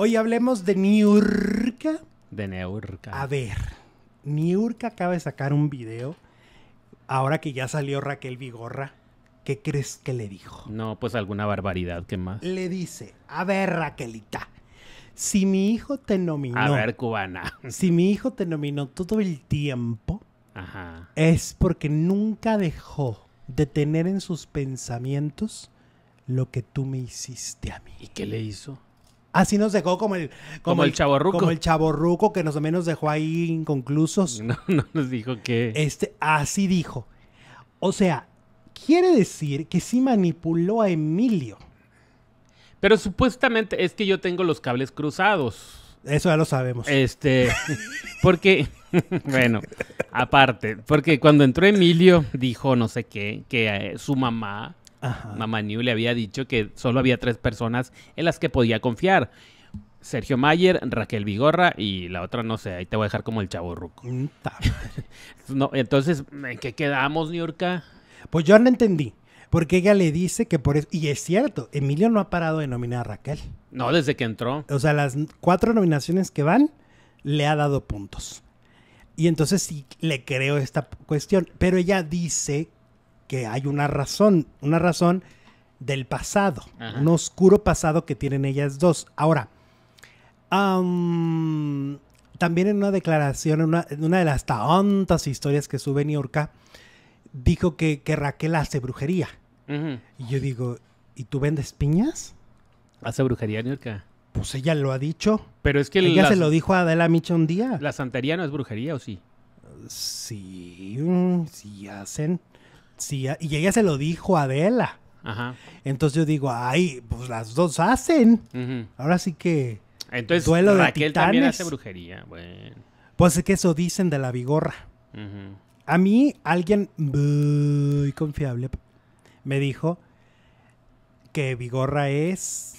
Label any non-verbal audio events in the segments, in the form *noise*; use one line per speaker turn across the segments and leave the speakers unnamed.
Hoy hablemos de Niurka. De Niurka. A ver, Niurka acaba de sacar un video. Ahora que ya salió Raquel Vigorra, ¿qué crees que le dijo?
No, pues alguna barbaridad, ¿qué más?
Le dice, a ver Raquelita, si mi hijo te nominó... A ver,
cubana. *laughs* Si
mi hijo te nominó todo el tiempo, es porque nunca dejó de tener en sus pensamientos lo que tú me hiciste a mí. ¿Y
qué le hizo?
Así nos dejó como el... Como, como el, chaborruco. el que nos, o menos dejó ahí inconclusos. *laughs* No, nos dijo que... Este, así dijo. O sea, quiere decir que sí manipuló a Emilio.
Pero supuestamente es que yo tengo los cables cruzados.
Eso ya lo sabemos.
Este, *laughs* porque, *laughs* bueno, aparte, porque cuando entró Emilio dijo no sé qué, que eh, su mamá Mamá New le había dicho que solo había tres personas en las que podía confiar. Sergio Mayer, Raquel Vigorra y la otra no sé, ahí te voy a dejar como el chavo ruco. Mm, *laughs* entonces, ¿en qué quedamos, Niurka?
Pues yo no entendí. Porque ella le dice que por eso. Y es cierto, Emilio no ha parado de nominar a Raquel. No, desde que entró. O sea, las cuatro nominaciones que van le ha dado puntos. Y entonces sí le creo esta cuestión. Pero ella dice que hay una razón, una razón del pasado, un oscuro pasado que tienen ellas dos. Ahora, también en una declaración, en una, de las tantas historias que sube Niurka, dijo que, Raquel hace brujería. Y yo digo, ¿y tú vendes piñas?
Hace brujería, Niurka.
Pues ella lo ha dicho. Pero es que ella se lo dijo a Adela Micha un día. La santería no es brujería, ¿o sí? Sí, mm, sí hacen. Sí, y ella se lo dijo a Adela. Ajá. Entonces yo digo, ay, pues las dos hacen. Ahora sí que. Entonces, duelo titanes. también hace brujería. Bueno. Pues es que eso dicen de la vigorra. A mí, alguien muy confiable me dijo que vigorra es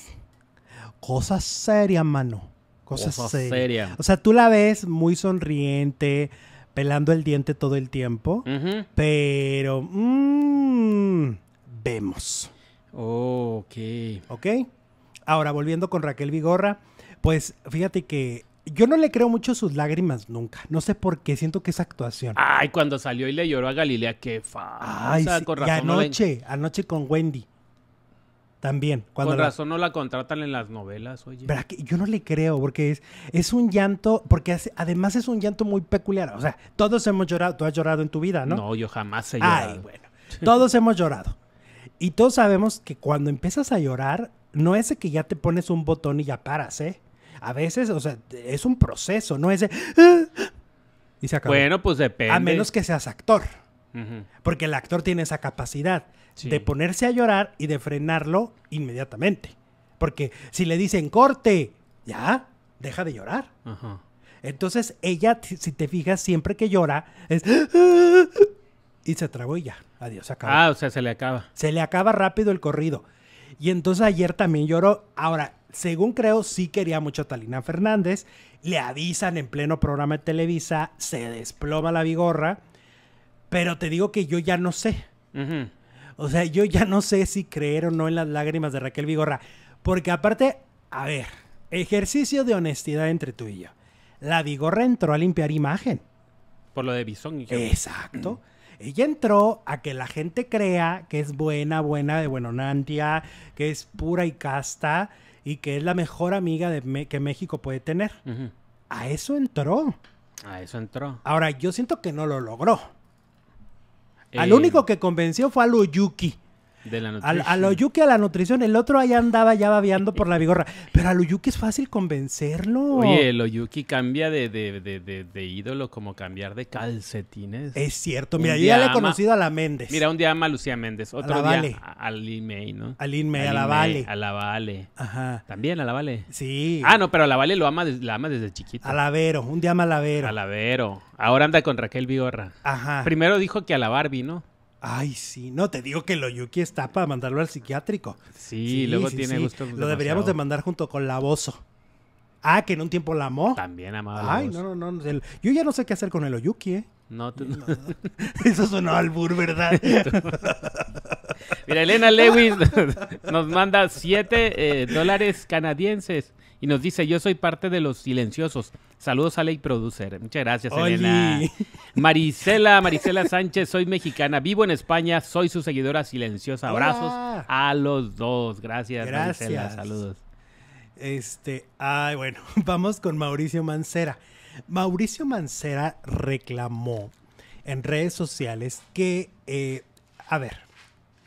cosa seria, mano. Cosa, seria. O sea, tú la ves muy sonriente pelando el diente todo el tiempo, pero mm, vemos. ok. Ok. Ahora, volviendo con Raquel Vigorra, pues fíjate que yo no le creo mucho sus lágrimas nunca. No sé por qué, siento que esa actuación.
Ay, cuando salió y le lloró a Galilea, qué fa. Ay, y anoche,
anoche con Wendy. También. Cuando Con razón
no la contratan en las novelas, oye. ¿Verdad
que yo no le creo, porque es, es un llanto, porque además es un llanto muy peculiar. O sea, todos hemos llorado, tú has llorado en tu vida, ¿no? No,
yo jamás he llorado. Ay, bueno.
Todos hemos llorado. Y todos sabemos que cuando empiezas a llorar, no es que ya te pones un botón y ya paras, ¿eh? A veces, o sea, es un proceso, no es ¡ah! Y se Bueno,
pues depende. A menos que
seas actor. Porque el actor tiene esa capacidad de ponerse a llorar y de frenarlo inmediatamente. Porque si le dicen corte, ya, deja de llorar. Entonces ella, si te fijas, siempre que llora es... Y se trabó y ya. Adiós, se acaba.
Ah, o sea, se le acaba.
Se le acaba rápido el corrido. Y entonces ayer también lloró. Ahora, según creo, sí quería mucho a Talina Fernández. Le avisan en pleno programa de Televisa, se desploma la vigorra. Pero te digo que yo ya no sé. Ajá. O sea, yo ya no sé si creer o no en las lágrimas de Raquel Vigorra. Porque aparte, a ver, ejercicio de honestidad entre tú y yo. La Vigorra entró a limpiar imagen. Por
lo de Bison. Y Exacto.
Ella entró a que la gente crea que es buena, buena de Buenonantia, que es pura y casta y que es la mejor amiga que México puede tener. A eso entró.
A eso entró.
Ahora, yo siento que no lo logró. Al eh, único que convenció fue a Luyuki.
De la nutrición. A, lo
Yuki a la nutrición. El otro ahí andaba ya babeando por la vigorra. Pero a lo Yuki es fácil convencerlo. Oye,
lo yuki cambia de, ídolo como cambiar de calcetines. Es cierto. Mira, yo ya le he conocido a la Méndez. Mira, un día ama a Lucía Méndez. Otro día vale. a, ¿no? A May, a, la Vale. A la Vale. Ajá. También a la Vale. Sí. Ah, no, pero a la Vale lo ama, la ama desde chiquita.
Vero. Un día ama a la
Vero. Ahora anda con Raquel Vigorra. Ajá. Primero dijo que a la Barbie, ¿no?
Ay, sí, no te digo que el Oyuki está para mandarlo al psiquiátrico. Sí, luego tiene gusto. Lo deberíamos de mandar junto con la Bozo. Ah, que en un tiempo la amó. También amaba. Ay, no, no, no. yo ya no sé qué hacer con el Oyuki, ¿eh? No, tú, no. *laughs* Eso sonó albur, ¿verdad? *laughs* Mira, Elena Lewis *laughs*
nos manda 7 eh, dólares canadienses y nos dice, yo soy parte de los silenciosos. Saludos a Ley Producer. Muchas gracias, Elena. Marisela, Marisela Sánchez, soy mexicana, vivo en España, soy su seguidora silenciosa. Abrazos a los dos. Gracias, gracias. Saludos. Este,
ay, bueno, *laughs* vamos con Mauricio Mancera. Mauricio Mancera reclamó en redes sociales que, eh, a ver,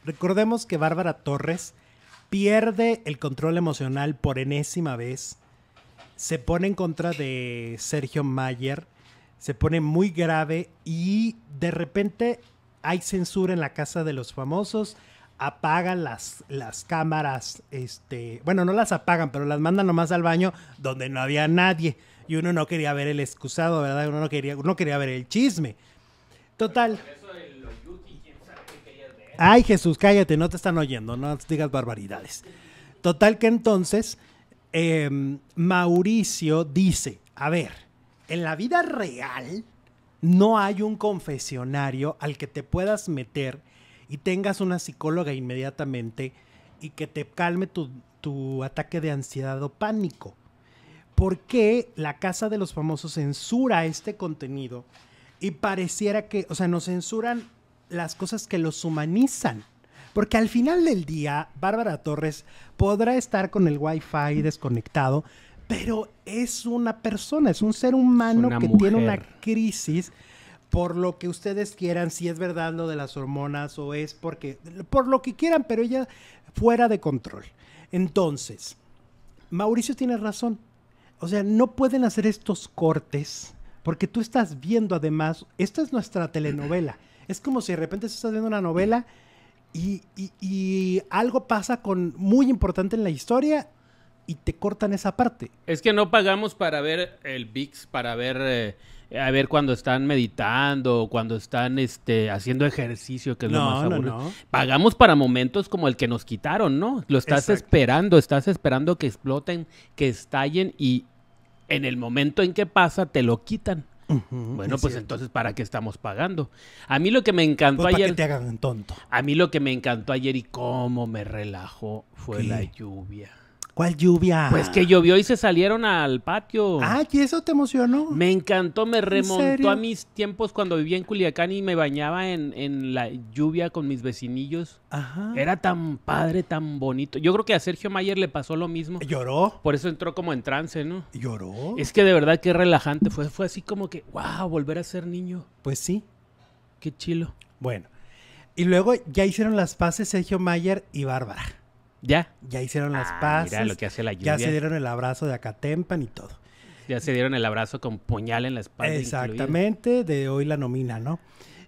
recordemos que Bárbara Torres pierde el control emocional por enésima vez se pone en contra de Sergio Mayer, se pone muy grave y de repente hay censura en la casa de los famosos, apagan las, las cámaras, este, bueno, no las apagan, pero las mandan nomás al baño donde no había nadie y uno no quería ver el excusado, ¿verdad? Uno no quería, uno quería ver el chisme. Total. Ay, Jesús, cállate, no te están oyendo, no digas barbaridades. Total que entonces Em, Mauricio dice, a ver, en la vida real no hay un confesionario al que te puedas meter y tengas una psicóloga inmediatamente y que te calme tu, tu ataque de ansiedad o pánico. ¿Por qué la Casa de los Famosos censura este contenido y pareciera que, o sea, nos censuran las cosas que los humanizan? Porque al final del día, Bárbara Torres podrá estar con el Wi-Fi desconectado, pero es una persona, es un ser humano que tiene una crisis por lo que ustedes quieran, si es verdad lo de las hormonas o es porque, por lo que quieran, pero ella fuera de control. Entonces, Mauricio tiene razón. O sea, no pueden hacer estos cortes porque tú estás viendo además, esta es nuestra telenovela. Es como si de repente estás viendo una novela. Y, algo pasa con muy importante en la historia y te cortan esa parte.
Es que no pagamos para ver el VIX, para ver eh, a ver cuando están meditando, cuando están este haciendo ejercicio, que es no, lo más aburrido. No, Pagamos para momentos como el que nos quitaron, ¿no? Lo estás esperando, estás esperando que exploten, que estallen y en el momento en que pasa te lo quitan
bueno, pues
entonces, ¿para qué estamos pagando? A mí lo que me encantó pues, ayer. te tonto. A mí lo que me encantó ayer y cómo me relajó fue la lluvia.
¿Cuál lluvia? Pues que
llovió y se salieron al patio. Ah, ¿y eso te emocionó? Me encantó, me remontó a mis tiempos cuando vivía en Culiacán y me bañaba en, la lluvia con mis vecinillos. Ajá. Era tan padre, tan bonito. Yo creo que a Sergio Mayer le pasó lo mismo. ¿Lloró? Por eso entró como en trance, ¿no? ¿Lloró? Es que de verdad que relajante fue. Fue así como que, wow, volver a ser niño.
Pues sí. Qué chilo. Bueno. Y luego ya hicieron las paces Sergio Mayer y Bárbara. Ya. Ya hicieron las paz. paces. Mira lo que hace la lluvia. Ya se dieron el abrazo de Acatempan y todo.
Ya se dieron el abrazo con puñal en la espalda. Exactamente,
de hoy la nomina, ¿no?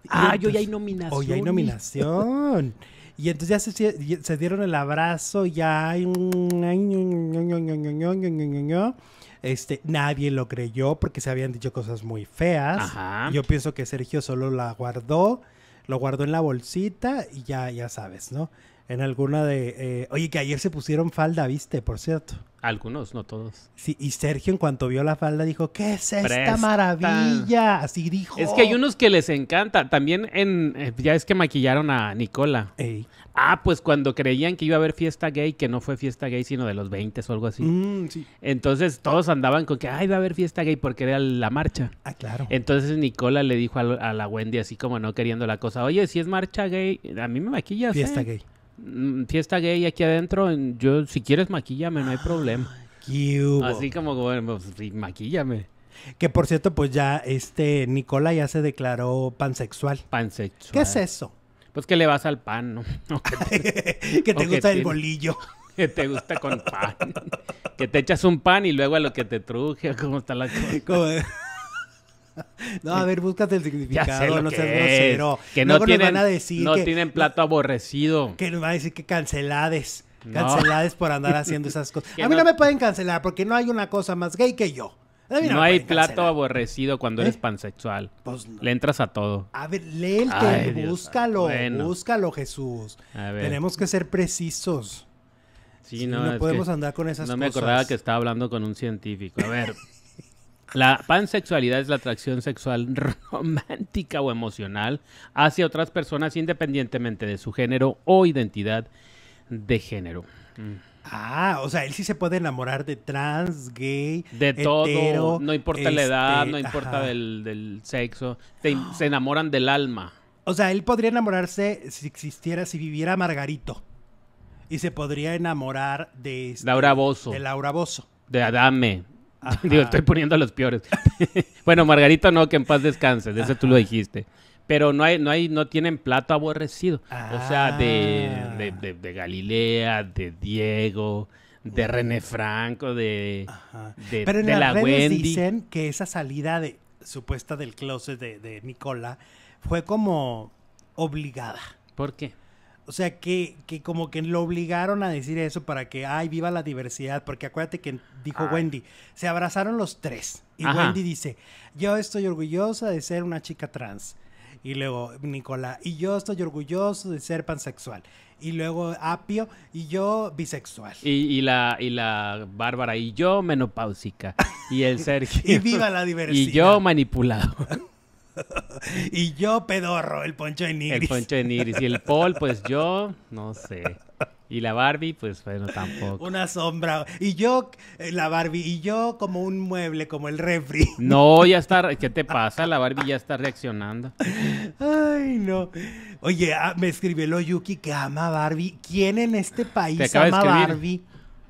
ah, hoy hay nominación. Hoy hay nominación. y entonces ya se, dieron el abrazo, ya hay este, nadie lo creyó porque se habían dicho cosas muy feas. Ajá. Yo pienso que Sergio solo la guardó, lo guardó en la bolsita y ya, ya sabes, ¿no? en alguna de... Eh, oye, que ayer se pusieron falda, viste, por cierto.
Algunos, no todos.
Sí, y Sergio en cuanto vio la falda dijo, ¿qué es esta maravilla? Así dijo. Es que hay unos
que les encanta. También en... Eh, ya es que maquillaron a Nicola. Ah, pues cuando creían que iba a haber fiesta gay, que no fue fiesta gay, sino de los 20 o algo así. Mm, Entonces todos andaban con que, ay, va a haber fiesta gay porque era la marcha. Ah, claro. Entonces Nicola le dijo a, la Wendy, así como no queriendo la cosa, oye, si es marcha gay, a mí me maquillas. Fiesta ¿eh?". gay. Mm, fiesta gay aquí adentro, yo si quieres maquillame, no hay ah, problema. Así como, bueno, pues, maquillame.
Que por cierto, pues ya este Nicola ya se declaró pansexual. Pansexual. ¿Qué es eso?
Pues que le vas al pan, ¿no? *laughs* que te, *laughs* gusta el bolillo. *laughs* que te gusta con pan. que te echas un pan y luego a lo que te truje, cómo está la cosa
no, a ver, búscate el significado, no seas grosero. Que no, Luego tienen, van a decir no tienen
plato aborrecido.
Que nos van a decir que cancelades. Cancelades por andar haciendo esas cosas. *laughs* a mí no... me pueden cancelar porque no hay una cosa más gay que yo. no, hay
plato aborrecido cuando eres ¿Eh? pansexual. Pues Le entras a todo.
A ver, lee búscalo, búscalo, Jesús.
Tenemos
que ser precisos.
Si no, podemos andar con esas cosas. No me acordaba que estaba hablando con un científico. A ver. La pansexualidad es la atracción sexual *laughs* romántica o emocional hacia otras personas independientemente de su género o identidad de género.
Ah, o sea, él sí se puede enamorar de trans, gay, de todo, no importa la edad, este, no importa
del, sexo, *gasps* se enamoran del alma.
O sea, él podría enamorarse si existiera, si viviera Margarito. Y se podría enamorar de... Este,
Laura Bozo. De
Laura Bozo.
De Adame, *laughs* Digo, estoy poniendo los peores. *laughs* bueno, Margarita, no, que en paz descanse, de eso tú lo ah. dijiste. Pero no hay, no hay, no tienen plato aborrecido. O sea, de, ah. Galilea, de Diego, de René Franco, de, de, Pero la redes dicen
que esa salida de supuesta del closet de, de Nicola fue como obligada. ¿Por qué? O sea, que, como que lo obligaron a decir eso para que, ay, viva la diversidad, porque acuérdate que dijo Wendy, se abrazaron los tres. Y Wendy dice, yo estoy orgullosa de ser una chica trans. Y luego Nicolás, y yo estoy orgulloso de ser pansexual. Y luego Apio, y yo bisexual.
Y, y la, y la Bárbara, y yo menopáusica. Y el *laughs* Sergio. y viva la diversidad. *laughs* Y yo
manipulado. *laughs*
*laughs* y yo, pedorro, el poncho de Nigris. El poncho de Nigris. Y el *laughs* Paul, pues yo, no sé. Y la Barbie, pues bueno, tampoco.
Una sombra. Y yo, eh, la Barbie, y yo como un mueble, como el refri.
*laughs* No, ya está. ¿Qué te pasa? La Barbie ya está reaccionando.
Ay, no. Oye, ah, me escribió el Yuki que ama a Barbie. ¿Quién en este país ama a Barbie?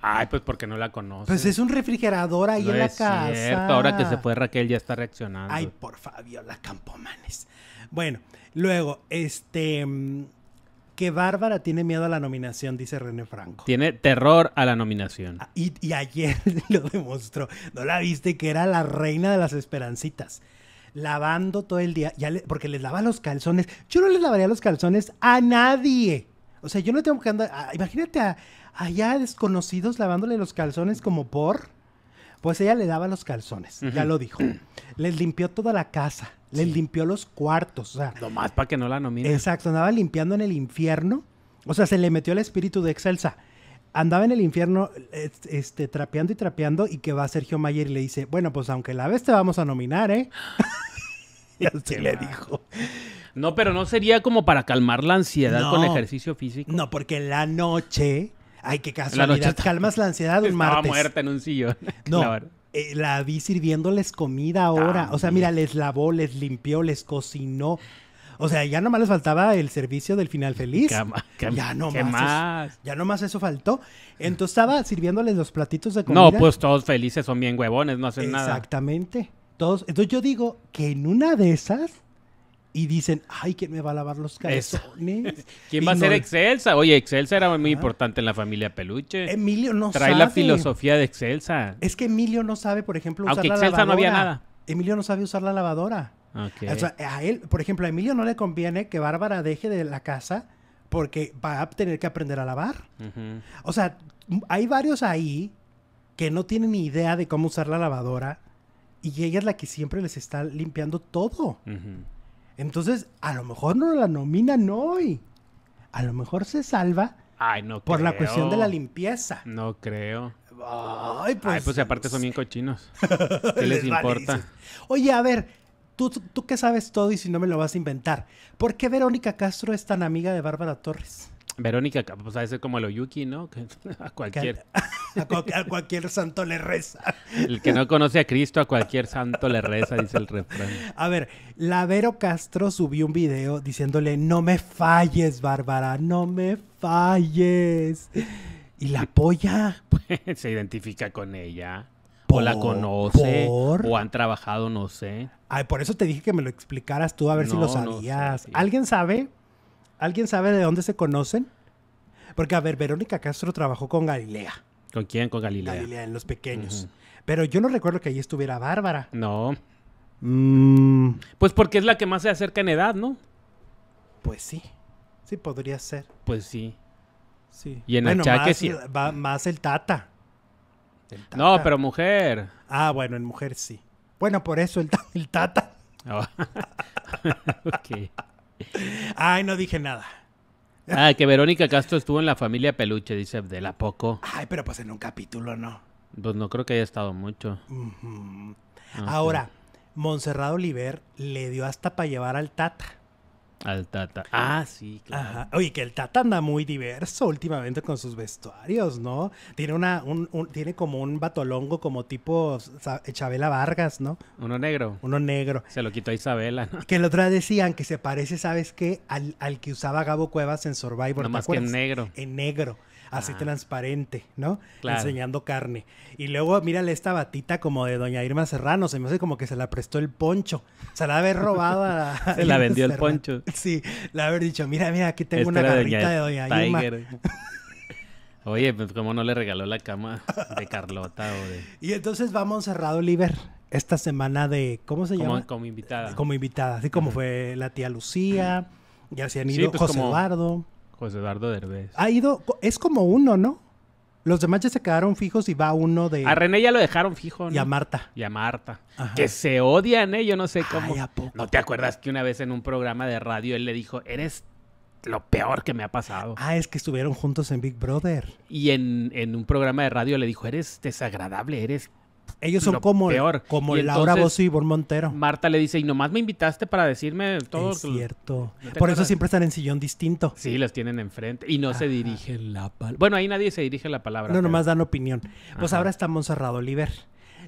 Ay, pues porque no la conoce. Pues es
un refrigerador ahí en la es Cierto. Ahora que se fue Raquel ya está reaccionando. Ay, por Fabiola Campomanes. Bueno, luego, este. Mm, que Bárbara tiene miedo a la nominación, dice René Franco.
Tiene terror a la nominación. Ah,
y, ayer *laughs* lo demostró. ¿No la viste que era la reina de las esperancitas? Lavando todo el día, porque les lava los calzones. Yo no les lavaría los calzones a nadie. O sea, yo no tengo que andar. Ah, imagínate a, allá desconocidos lavándole los calzones como por. Pues ella le daba los calzones, ya lo dijo. *clears throat* les limpió toda la casa, les limpió los cuartos. O sea, Nomás para que no la nominen. Exacto, andaba limpiando en el infierno. O sea, se le metió el espíritu de Excelsa. Andaba en el infierno este, trapeando y trapeando y que va Sergio Mayer y le dice, bueno, pues aunque la ves te vamos a nominar, ¿eh? *gasps* y *laughs* así le dijo.
No, pero no sería como para calmar la ansiedad con ejercicio físico.
No, porque la noche Ay, qué casualidad. La Calmas la ansiedad un estaba muerta
en un sillón. *laughs* No.
Eh, la vi sirviéndoles comida ahora. O sea, mira, les lavó, les limpió, les cocinó. O sea, ya nomás les faltaba el servicio del final feliz. ya nomás. más? Eso, ya nomás eso faltó. Entonces estaba sirviéndoles los platitos de comida. No, pues
todos felices son bien huevones, no hacen nada.
Exactamente. Todos. Entonces yo digo que en una de esas y dicen, ay, ¿quién me va a lavar los calzones? *laughs* ¿Quién va a ser
Excelsa? Oye, Excelsa era muy importante en la familia Peluche. Emilio no sabe. Trae la filosofía de Excelsa.
Es que Emilio no sabe, por ejemplo, usar Aunque la Excelsa no había nada. Emilio no sabe usar la lavadora.
O sea,
a él, por ejemplo, a Emilio no le conviene que Bárbara deje de la casa porque va a tener que aprender a lavar. O sea, hay varios ahí que no tienen ni idea de cómo usar la lavadora y ella es la que siempre les está limpiando todo. Entonces, a lo mejor no la nominan hoy. A lo mejor se salva
por la cuestión de la limpieza. No creo. Ay, pues, Ay, pues aparte son bien cochinos. *laughs* ¿Qué les, importa?
Oye, a ver, tú, tú que sabes todo y si no me lo vas a inventar, ¿por qué Verónica Castro es tan amiga de Bárbara Torres?
Verónica, pues a veces como el Oyuki, ¿no? *laughs* A cualquier.
A, cualquier, santo le reza.
El que no conoce a Cristo, a cualquier santo le reza, dice el refrán.
A ver, la Castro subió un video diciéndole: No me falles, Bárbara, no me falles. Y la polla.
*laughs* se identifica con ella.
o la conoce. O
han trabajado, no sé.
Ay, por eso te dije que me lo explicaras tú, a ver si lo sabías. ¿Alguien sabe? ¿Alguien sabe de dónde se conocen? Porque, a ver, Verónica Castro trabajó con Galilea.
¿Con quién? Con Galilea.
Galilea, en Los Pequeños. Pero yo no recuerdo que allí estuviera Bárbara.
No. Mm. Pues porque es la que más se acerca en edad, ¿no? Pues sí.
Sí, podría ser. Pues sí. Sí. Y en bueno, sí. Va, más el tata. No, pero mujer. Ah, bueno, en mujer sí. Bueno, por eso el, *laughs* tata. *laughs* ok. Ay, no dije nada.
Ah, que Verónica Castro estuvo en la familia Peluche, dice de la poco. Ay,
pero pues en un capítulo no.
Pues no creo que haya estado mucho. Ah, Ahora,
Monserrado Oliver le dio hasta para llevar al Tata.
Al Tata. Ah, sí, claro.
Oye, que el Tata anda muy diverso últimamente con sus vestuarios, ¿no? Tiene una, un, tiene como un batolongo como tipo Chabela Vargas, ¿no?
Uno negro. Uno negro. Se lo quitó a Isabela, Que el otro
decían que se parece, ¿sabes qué? Al, al que usaba Gabo Cuevas en Survivor. No más que en negro. En negro así transparente, ¿no? Enseñando carne. Y luego, mírale esta batita como de Doña Irma Serrano, se me hace como que se la prestó el poncho. sea la haber robado a *laughs* Se la vendió el poncho. Sí, la haber dicho, mira, mira, aquí tengo una garrita de Doña Irma. *laughs*
Oye, pues cómo no le regaló la cama de Carlota o de...
Y entonces vamos cerrado Oliver esta semana de... ¿Cómo se llama? Como invitada. Como invitada, así como fue la tía Lucía, ya se han ido pues José Eduardo
José Eduardo Derbez.
Ha ido, es como uno, ¿no? Los demás ya se quedaron fijos y va uno de. A
René ya lo dejaron fijo, ¿no? Y a Marta. Y a Marta. Que se odian, ¿eh? Yo no sé cómo. ¿No te acuerdas que una vez en un programa de radio él le dijo, eres lo peor que me ha pasado?
Ah, es que estuvieron juntos en Big Brother.
Y en, en un programa de radio le dijo, eres desagradable, eres ellos son como, peor. como Laura vos y Ivonne Montero. Marta le dice, y nomás me invitaste para decirme todo. Es cierto. Por eso siempre
están en sillón distinto. Sí, los tienen enfrente
y no se dirigen la palabra. Bueno, ahí nadie se dirige la palabra. No, nomás dan
opinión. Pues ahora está Monserrado Oliver.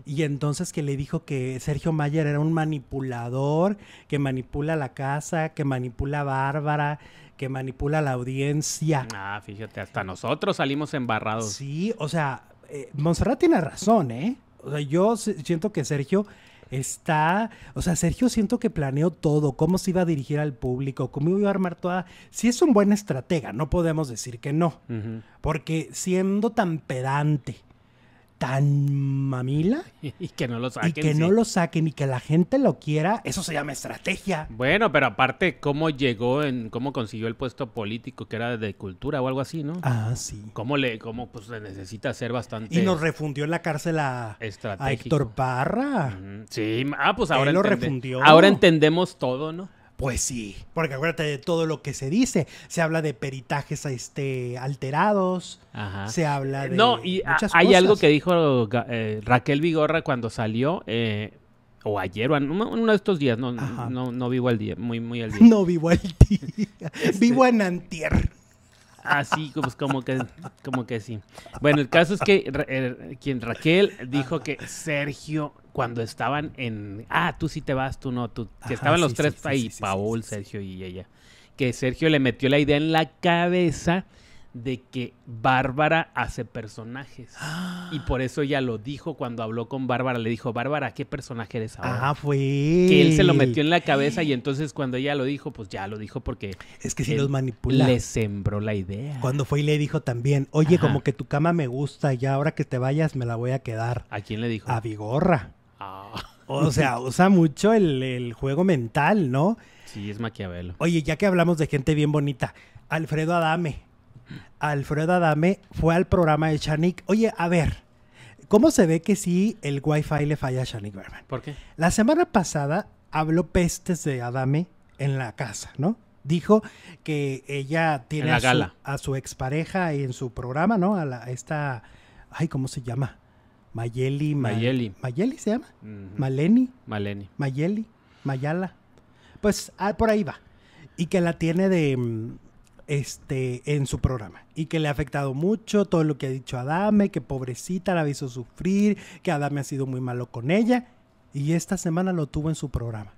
Y entonces que le dijo que Sergio Mayer era un manipulador, que manipula la casa, que manipula a Bárbara, que manipula a la audiencia.
Ah, fíjate, hasta nosotros salimos embarrados.
Sí, o sea, eh, Monserrat tiene razón, ¿eh? O sea, yo siento que Sergio está, o sea, Sergio siento que planeó todo, cómo se iba a dirigir al público, cómo iba a armar toda, si es un buen estratega, no podemos decir que no, porque siendo tan pedante, tan mamila. *laughs* Y que no
lo saquen. Y que no
lo saquen y que la gente lo quiera, eso se llama estrategia.
Bueno, pero aparte, cómo llegó, en cómo consiguió el puesto político que era de cultura o algo así, ¿no? Ah, sí. Cómo le, cómo pues le necesita hacer bastante. Y nos
refundió en la cárcel a, Héctor Parra. Sí, ah, pues ahora. Ahora
entendemos todo, ¿no? Pues sí,
porque acuérdate de todo lo que se dice. Se habla de peritajes este, alterados, se habla de. No, y hay algo que
dijo eh, Raquel Vigorra cuando salió, eh, o ayer, o en uno de estos días, no, no, no vivo al día, muy, muy al día. No
vivo al día, *laughs* este vivo en Antier.
Así, ah, como pues como que, como que sí. Bueno, el caso es que eh, quien Raquel dijo que Sergio cuando estaban en. Ah, tú sí te vas, tú no. Tú, que estaban los tres ahí, Paul, Sergio y ella. Que Sergio le metió la idea en la cabeza de que Bárbara hace personajes. *gasps* Y por eso ella lo dijo cuando habló con Bárbara. Le dijo, Bárbara, ¿qué personaje eres ahora? Ah,
fue. Que él se lo metió
en la cabeza y entonces cuando ella lo dijo, pues ya lo dijo porque. Es que si los manipula. Le sembró la idea. Cuando
fue y le dijo también, oye, como que tu cama me gusta, ya ahora que te vayas me la voy a quedar. ¿A
quién le dijo? A Vigorra. Ah.
O sea, *laughs* usa mucho el, juego mental, ¿no?
Sí, es Maquiavelo.
Oye, ya que hablamos de gente bien bonita, Alfredo Adame. Alfredo Adame fue al programa de Shanik. Oye, a ver, ¿cómo se ve que si el Wi-Fi le falla a Shanik Berman? ¿Por qué? La semana pasada habló pestes de Adame en la casa, ¿no? Dijo que ella tiene a su, a su, expareja en su programa, ¿no? A, la, a esta. Ay, ¿cómo se llama? Mayeli. Mayeli. Mayeli se llama. Maleni. Maleni. Mayeli. Mayala. Pues ah, por ahí va. Y que la tiene de mm, este en su programa y que le ha afectado mucho todo lo que ha dicho Adame, que pobrecita la hizo sufrir, que Adame ha sido muy malo con ella y esta semana lo tuvo en su programa.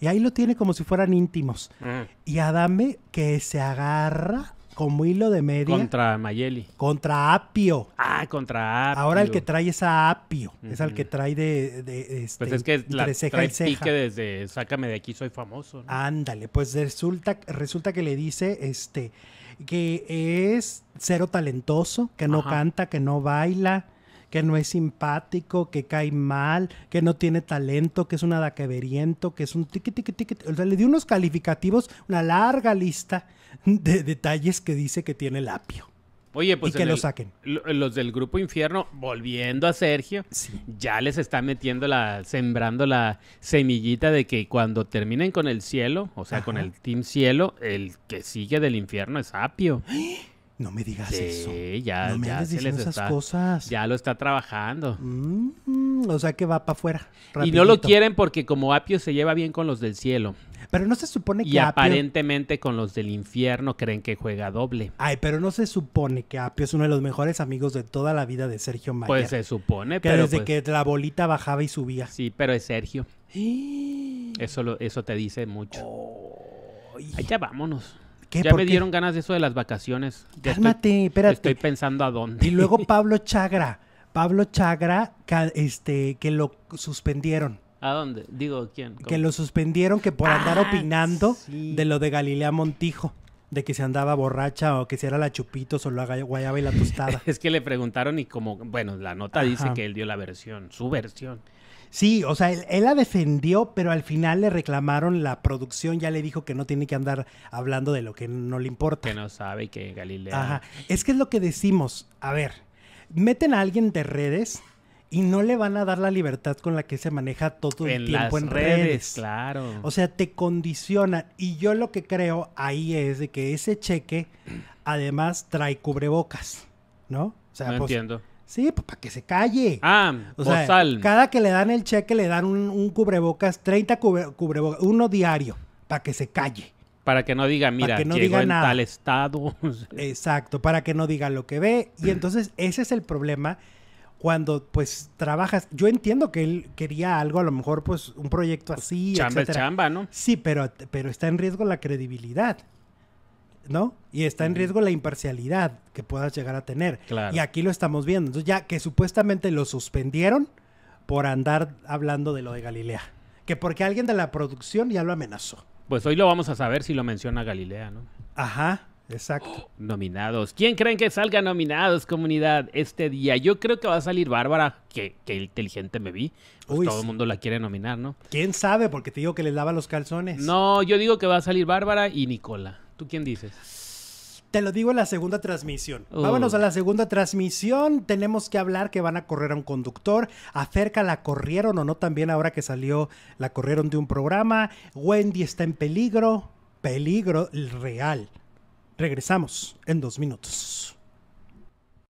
Y ahí lo tiene como si fueran íntimos. Ah. Y Adame que se agarra como hilo de media.
Contra Mayeli.
Contra Apio.
Ah, contra Apio. Ahora el que
trae es a Apio. Es el que trae de. este, pues es que trae pique
desde Sácame de aquí, soy famoso.
Ándale, pues resulta, resulta que le dice este que es cero talentoso, que no canta, que no baila, que no es simpático, que cae mal, que no tiene talento, que es un adaqueberiento, que es un tiqui tiqui tiqui. le dio unos calificativos, una larga lista de detalles que dice que tiene el apio.
Oye, pues que lo saquen. Los del grupo Infierno, volviendo a Sergio, ya les está metiendo la, sembrando la semillita de que cuando terminen con el cielo, o sea, con el Team Cielo, el que sigue del infierno es Apio. No me digas sí, eso. Ya, no me hagas esas cosas. Ya lo está trabajando. Mm,
o sea que va para afuera. Y no lo
quieren porque como Apio se lleva bien con los del cielo.
Pero no se supone que y
aparentemente con los del infierno creen que juega doble.
Ay, pero no se supone que Apio es uno de los mejores amigos de toda la vida de Sergio Mayer. Pues se supone, pero desde pues que la bolita bajaba y subía.
Sí, pero es Sergio. *gasps* eso eso te dice mucho. ya vámonos. ¿Qué? Ya me dieron ganas de eso de las vacaciones. Cálmate, espérate. Estoy pensando a dónde. Y luego *laughs*
Pablo Chagra. Pablo Chagra, este, que lo suspendieron. ¿A dónde? Digo, ¿quién? Que lo suspendieron que por ah, andar opinando de lo de Galilea Montijo. De que se andaba borracha o que si era la chupitos o lo guayaba y la tostada. *laughs*
es que le preguntaron y como, bueno, la nota dice que él dio la versión, su
versión. Sí, o sea, él, él, la defendió, pero al final le reclamaron la producción, ya le dijo que no tiene que andar hablando de lo que no le importa. Que no sabe que Galilea. Ajá. Es que es lo que decimos. A ver, meten a alguien de redes y no le van a dar la libertad con la que se maneja todo el tiempo en redes, Claro. O sea, te condicionan. Y yo lo que creo ahí es de que ese cheque además trae cubrebocas, ¿no? O sea, pues, entiendo. Sí, pues para que se calle. Ah, o sea, cada que le dan el cheque le dan un, cubrebocas, 30 cubrebocas, uno diario, para que se calle.
Para que no diga, mira, que no en tal
estado. *laughs* Exacto, para que no diga lo que ve. Y mm. entonces ese es el problema cuando pues trabajas, yo entiendo que él quería algo, a lo mejor pues un proyecto pues, así. Chamba, etcétera. chamba, ¿no? Sí, pero, pero está en riesgo la credibilidad, ¿no? Y está en riesgo la imparcialidad que puedas llegar a tener. Claro. Y aquí lo estamos viendo. Entonces ya que supuestamente lo suspendieron por andar hablando de lo de Galilea. Que porque alguien de la producción ya lo amenazó.
Pues hoy lo vamos a saber si lo menciona Galilea, ¿no?
Ajá. Exacto.
Nominados. ¿Quién creen que salga nominados, comunidad, este día? Yo creo que va a salir Bárbara, que, inteligente me vi. Pues todo el mundo la quiere nominar, ¿no?
¿Quién sabe? Porque te digo que le lava los calzones. No,
yo digo que va a salir Bárbara y Nicola. ¿Tú quién dices?
Te lo digo en la segunda transmisión. Uh. Vámonos a la segunda transmisión. Tenemos que hablar que van a correr a un conductor. Acerca la corrieron o no también ahora que salió, la corrieron de un programa. Wendy está en peligro. Peligro real. Regresamos en dos minutos.